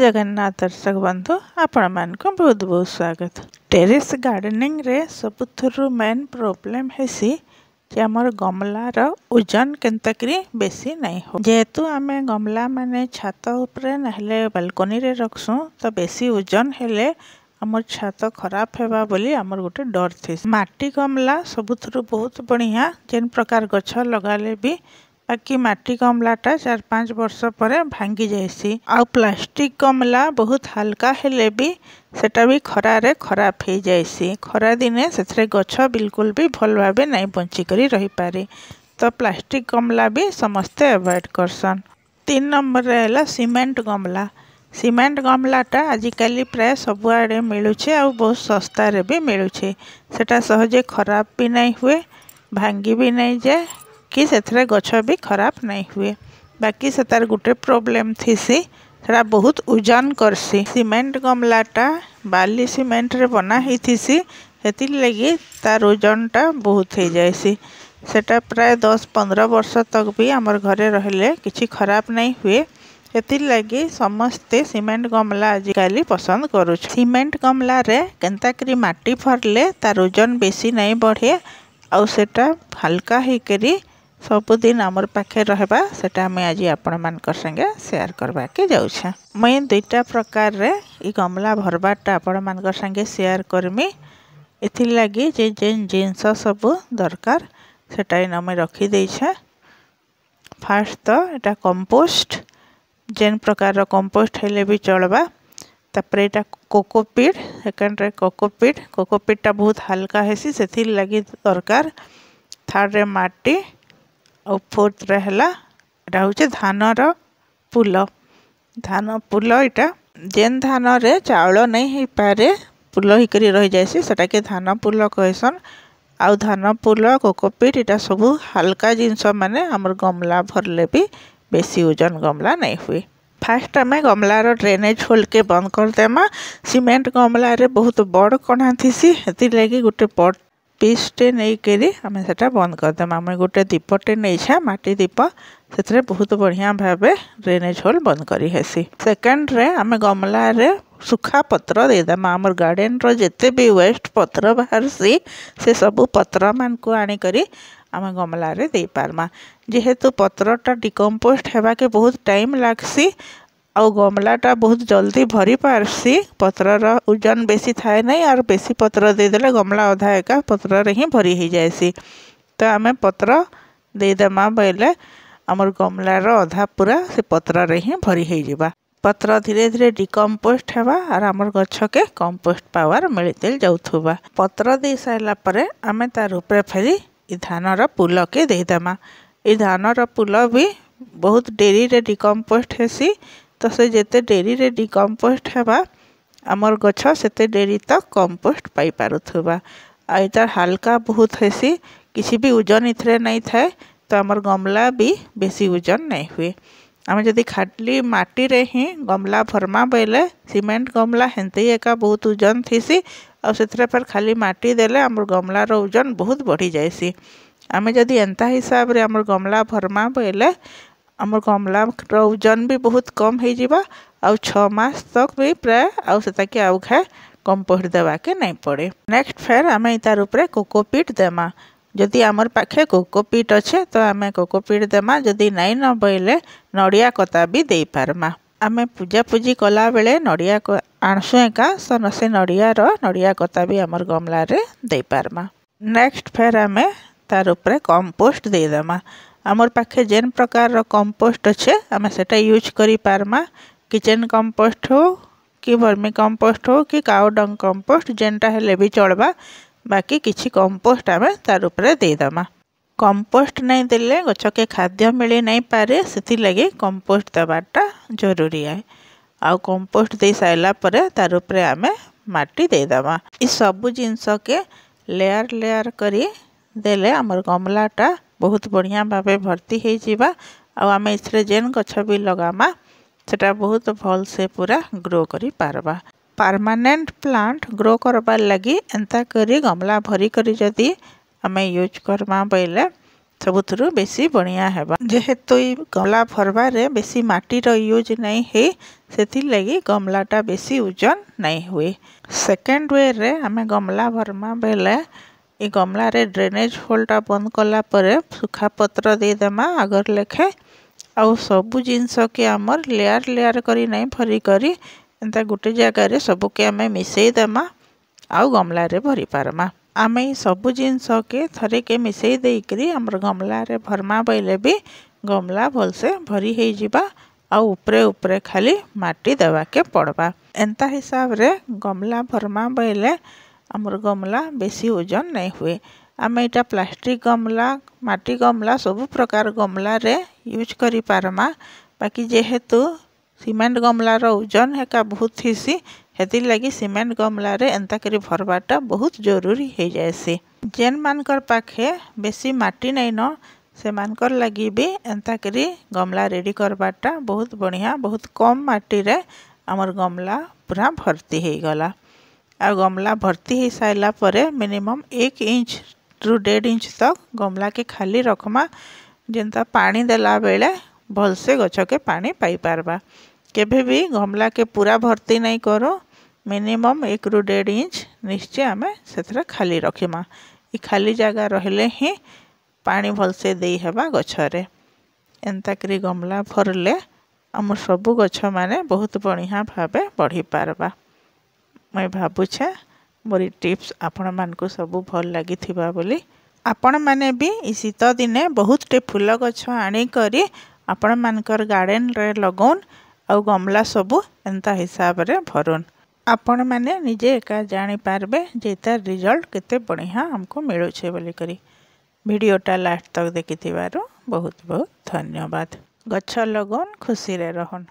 जगन्नाथ दर्शक बंधु आपण मानक बहुत बहुत स्वागत टेरेस गार्डनिंग रे सब थ्रु मेन प्रोब्लेम हैसी कि आम गमलार ओजन के बेसी नहीं हो जेहेतु आम गमला मैंने छात नल्कोनी ना तो बेसी ओजन हेले आम छात खराब हवा बोली आमर गोटे डर थी मटी गमला सब बहुत बढ़िया जेन प्रकार गच लगे भी ବାକି ମାଟି ଗମଲାଟା ଚାରି ପାଞ୍ଚ ବର୍ଷ ପରେ ଭାଙ୍ଗି ଯାଏସି ଆଉ ପ୍ଲାଷ୍ଟିକ୍ ଗମଲା ବହୁତ ହାଲକା ହେଲେ ବି ସେଟା ବି ଖରାରେ ଖରାପ ହେଇଯାଏସି ଖରାଦିନେ ସେଥିରେ ଗଛ ବିଲକୁଲ ବି ଭଲ ଭାବେ ନାଇଁ ବଞ୍ଚିକରି ରହିପାରେ ତ ପ୍ଲାଷ୍ଟିକ୍ ଗମଲା ବି ସମସ୍ତେ ଆଭଏଡ଼୍ କରସନ୍ ତିନି ନମ୍ବର୍ରେ ହେଲା ସିମେଣ୍ଟ ଗମଲା ସିମେଣ୍ଟ ଗମଲାଟା ଆଜିକାଲି ପ୍ରାୟ ସବୁଆଡ଼େ ମିଳୁଛି ଆଉ ବହୁତ ଶସ୍ତାରେ ବି ମିଳୁଛି ସେଟା ସହଜେ ଖରାପ ବି ନାଇଁ ହୁଏ ଭାଙ୍ଗି ବି ନାଇଁ ଯାଏ କି ସେଥିରେ ଗଛ ବି ଖରାପ ନାଇଁ ହୁଏ ବାକି ସେତାର ଗୋଟେ ପ୍ରୋବ୍ଲେମ୍ ଥିସି ସେଟା ବହୁତ ଓଜନ କର୍ସି ସିମେଣ୍ଟ ଗମଲାଟା ବାଲି ସିମେଣ୍ଟରେ ବନା ହେଇଥିସି ସେଥିର୍ଲାଗି ତାର୍ ଓଜନଟା ବହୁତ ହେଇଯାଏସି ସେଟା ପ୍ରାୟ ଦଶ ପନ୍ଦର ବର୍ଷ ତକ୍ ବି ଆମର୍ ଘରେ ରହିଲେ କିଛି ଖରାପ ନାଇଁ ହୁଏ ସେଥିର୍ଲାଗି ସମସ୍ତେ ସିମେଣ୍ଟ ଗମଲା ଆଜିକାଲି ପସନ୍ଦ କରୁଛନ୍ ସିମେଣ୍ଟ ଗମଲାରେ କେନ୍ତାକରି ମାଟି ଭରିଲେ ତାର୍ ଓଜନ ବେଶୀ ନାଇଁ ବଢ଼େ ଆଉ ସେଟା ହାଲକା ହେଇକରି ସବୁଦିନ ଆମର ପାଖରେ ରହିବା ସେଟା ଆମେ ଆଜି ଆପଣମାନଙ୍କର ସାଙ୍ଗେ ସେୟାର କରବାକେ ଯାଉଛେ ମୁଇଁ ଦୁଇଟା ପ୍ରକାରରେ ଇ ଗମଲା ଭରବାରଟା ଆପଣମାନଙ୍କର ସାଙ୍ଗେ ସେୟାର କରମି ଏଥିଲାଗି ଯେ ଯେନ୍ ଜିନିଷ ସବୁ ଦରକାର ସେଟା ଇନ ଆମେ ରଖିଦେଇଛେ ଫାର୍ଷ୍ଟ ତ ଏଇଟା କମ୍ପୋଷ୍ଟ ଯେନ୍ ପ୍ରକାରର କମ୍ପୋଷ୍ଟ ହେଲେ ବି ଚଳବା ତାପରେ ଏଇଟା କୋକୋପିଡ଼ ସେକେଣ୍ଡରେ କୋକୋପିଡ଼ କୋକୋପିଡ଼ଟା ବହୁତ ହାଲକା ହେସି ସେଥିର୍ ଲାଗି ଦରକାର ଥାର୍ଡ଼ରେ ମାଟି ଆଉ ଫୋର୍ଥ୍ରେ ହେଲା ଏଇଟା ହେଉଛି ଧାନର ପୁଲ ଧାନ ପୁଲ ଏଇଟା ଯେନ୍ ଧାନରେ ଚାଉଳ ନେଇ ହେଇପାରେ ପୁଲ ହେଇକରି ରହିଯାଏସି ସେଟାକେ ଧାନ ପୁଲ କହେସନ୍ ଆଉ ଧାନ ପୁଲ କୋକୋପିଟ୍ ଇଟା ସବୁ ହାଲକା ଜିନିଷ ମାନେ ଆମର ଗମଲା ଭରିଲେ ବି ବେଶୀ ଓଜନ ଗମଲା ନାଇଁ ହୁଏ ଫାଷ୍ଟ ଆମେ ଗମଲାର ଡ୍ରେନେଜ୍ ହୋଲ୍କେ ବନ୍ଦ କରିଦେମା ସିମେଣ୍ଟ ଗମଲାରେ ବହୁତ ବଡ଼ କଣା ଥିସି ସେଥିର୍ଲାଗି ଗୋଟେ ବଡ଼ ପିସ୍ଟେ ନେଇକରି ଆମେ ସେଟା ବନ୍ଦ କରିଦେମା ମୁଇଁ ଗୋଟେ ଦୀପଟେ ନେଇଛେ ମାଟି ଦୀପ ସେଥିରେ ବହୁତ ବଢ଼ିଆ ଭାବେ ଡ୍ରେନେଜ୍ ହୋଲ୍ ବନ୍ଦ କରି ହେସି ସେକେଣ୍ଡରେ ଆମେ ଗମଲାରେ ଶୁଖା ପତ୍ର ଦେଇଦେମା ଆମର ଗାର୍ଡ଼େନ୍ର ଯେତେ ବି ୱେଷ୍ଟ ପତ୍ର ବାହାରସି ସେ ସବୁ ପତ୍ରମାନଙ୍କୁ ଆଣିକରି ଆମେ ଗମଲାରେ ଦେଇପାର୍ମା ଯେହେତୁ ପତ୍ରଟା ଡିକମ୍ପୋଷ୍ଟ ହେବାକେ ବହୁତ ଟାଇମ୍ ଲାଗ୍ସି ଆଉ ଗମଲାଟା ବହୁତ ଜଲ୍ଦି ଭରି ପାର୍ସି ପତ୍ରର ଓଜନ ବେଶୀ ଥାଏ ନାହିଁ ଆର୍ ବେଶୀ ପତ୍ର ଦେଇଦେଲେ ଗମଲା ଅଧା ଏକା ପତ୍ରରେ ହିଁ ଭରି ହେଇଯାଏସି ତ ଆମେ ପତ୍ର ଦେଇଦେମା ବୋଇଲେ ଆମର ଗମଲାର ଅଧା ପୁରା ସେ ପତ୍ରରେ ହିଁ ଭରି ହେଇଯିବା ପତ୍ର ଧୀରେ ଧୀରେ ଡିକମ୍ପୋଷ୍ଟ ହେବା ଆର୍ ଆମର ଗଛକେ କମ୍ପୋଷ୍ଟ ପାୱାର ମିଳିତେଲ ଯାଉଥିବା ପତ୍ର ଦେଇ ସାରିଲା ପରେ ଆମେ ତାର ଉପରେ ଫେରି ଏ ଧାନର ପୁଲକେ ଦେଇଦେମା ଏ ଧାନର ପୁଲ ବି ବହୁତ ଡେରିରେ ଡିକମ୍ପୋଷ୍ଟ ହେସି ତ ସେ ଯେତେ ଡେରିରେ ଡିକମ୍ପୋଷ୍ଟ ହେବା ଆମର ଗଛ ସେତେ ଡେରି ତକ୍ କମ୍ପୋଷ୍ଟ ପାଇପାରୁଥିବା ଆଉ ଇଟା ହାଲକା ବହୁତ ହେସି କିଛି ବି ଓଜନ ଏଥିରେ ନାଇଁ ଥାଏ ତ ଆମର ଗମଲା ବି ବେଶୀ ଓଜନ ନାଇଁ ହୁଏ ଆମେ ଯଦି ଖାଲି ମାଟିରେ ହିଁ ଗମଲା ଭରମା ବୋଇଲେ ସିମେଣ୍ଟ ଗମଲା ହେନ୍ତି ଏକା ବହୁତ ଓଜନ ଥିସି ଆଉ ସେଥିରେ ଫେର୍ ଖାଲି ମାଟି ଦେଲେ ଆମର ଗମଲାର ଓଜନ ବହୁତ ବଢ଼ିଯାଏସି ଆମେ ଯଦି ଏନ୍ତା ହିସାବରେ ଆମର ଗମଲା ଭରମା ବୋଇଲେ आम गमला ओजन भी बहुत कम हो छस तक भी प्राय आउे आउ कम कम्पोस्ट देवाके नहीं पड़े नेक्स्ट फेर आम तार उपर देमा जदि आमर पाखे कोकोपिट अच्छे तो आम कोकोपिट देमा जदि नहीं न बोले नड़िया कता भी दे पारमा आम पूजापूजी कला बेले नड़िया आणसु एका से नड़िया रो नड़िया कता भी आम गमलार दे पारमा नेक्स्ट फेर आम তার উপরে কম্পোস্ট দেইদেমা আমার পাখে যেন প্রকার কম্পোস্ট অছে আমি সেটা ইউজ করে পারমা কিচেন কম্পোস্ট হো কি ভর্মি কম্পোস্ট হো কি কাউডং কম্পোস্ট যেটা হলে বি চলবা বাকি কিছু কম্পোস্ট আমি তার উপরে দেইদেমা কম্পোস্ট नहीं देले गछ के खाद्य मिली नहीं पारे से लगे कम्पोस्ट देवाटा जरूरी है आउ कम्पोस्ट दे सारा पर तार आम मटी देदेमा ये सब जिनस के लेयार लेयार करी ଦେଲେ ଆମର ଗମଲାଟା ବହୁତ ବଢ଼ିଆ ଭାବେ ଭର୍ତ୍ତି ହେଇଯିବା ଆଉ ଆମେ ଏଥିରେ ଯେନ୍ ଗଛ ବି ଲଗାମା ସେଟା ବହୁତ ଭଲସେ ପୁରା ଗ୍ରୋ କରିପାରବା ପାର୍ମାନେଣ୍ଟ ପ୍ଲାଣ୍ଟ ଗ୍ରୋ କରବାର୍ ଲାଗି ଏନ୍ତା କରି ଗମଲା ଭରିକରି ଯଦି ଆମେ ୟୁଜ୍ କର୍ମା ବୋଇଲେ ସବୁଥିରୁ ବେଶୀ ବଢ଼ିଆ ହେବା ଯେହେତୁ ଏଇ ଗମଲା ଭରବାରେ ବେଶୀ ମାଟିର ୟୁଜ୍ ନାଇଁ ହେଇ ସେଥିର୍ଲାଗି ଗମଲାଟା ବେଶୀ ଓଜନ ନାଇଁ ହୁଏ ସେକେଣ୍ଡ ୱେରେ ଆମେ ଗମଲା ଭରମା ବେଲେ गमला रे ड्रेनेज बंद कला पत्र दे कलापुपत्रेमा अगर लेखे आउ सबु के आमर लेयर लेयर करी नै भरिक ए गोटे जगाले सबके आमे आ गमला रे भरी परमा आमे सबु के थरे के अब गमल करी हमर गमला रे भरमा भी गमला भल से भरी आ भलसे भरिहै खाली माटी देवा के पड़बा एंता हिसाब रे गमला भरमा भर्मले आम गमला बेस ओजन नहीं हुए आम यहाँ प्लास्टिक गमला मटी गमला सब प्रकार गमलें यूज कर पार्मा बाकी जेहेतु सीमेंट गमलार ओजन हेका बहुत थीसी हेतिर लगे सीमेंट गमलें एंता कर भरवाटा बहुत जरूरी हो जाएसी जेन मानकर पाखे बेसी मटी नहीं न से मानकर लगे भी एंता कर गमला रेडी करवाटा बहुत बढ़िया बहुत कम मटी आमर गमला पूरा भर्ती हो गला आ गमला भर्ती हो साराला मिनिमम एक इंच रु डेढ़ इंच तक गमला के खाली रखमा जेनता पानी देला बेले भलसे गछ के पानी पाई के गमला के पूरा भर्ती नहीं करो मिनिमम एक रु डेढ़ इंच निश्चय आम से खाली रखिमा ये खाली जगह रहिले ही पानी भलसे दे हेबा गछरे एंता करी गमला भरले आम सबू गछ मैंने बहुत बढ़िया भाव बढ़ी पारबा ମୁଇଁ ଭାବୁଛେ ମୋର୍ ଟିପ୍ସ ଆପଣମାନଙ୍କୁ ସବୁ ଭଲ୍ ଲାଗିଥିବା ବୋଲି ଆପଣମାନେ ବି ଇ ଶୀତ ଦିନେ ବହୁତଟେ ଫୁଲ ଗଛ ଆଣିକରି ଆପଣମାନଙ୍କର ଗାର୍ଡ଼େନ୍ରେ ଲଗଉନ୍ ଆଉ ଗମଲା ସବୁ ଏନ୍ତା ହିସାବରେ ଭରୁନ୍ ଆପଣମାନେ ନିଜେ ଏକା ଜାଣିପାରିବେ ଯେ ତାର୍ ରିଜଲ୍ଟ କେତେ ବଢ଼ିଆ ଆମକୁ ମିଳୁଛେ ବୋଲିକରି ଭିଡ଼ିଓଟା ଲାଷ୍ଟ ତକ୍ ଦେଖିଥିବାରୁ ବହୁତ ବହୁତ ଧନ୍ୟବାଦ ଗଛ ଲଗଉନ୍ ଖୁସିରେ ରହନ୍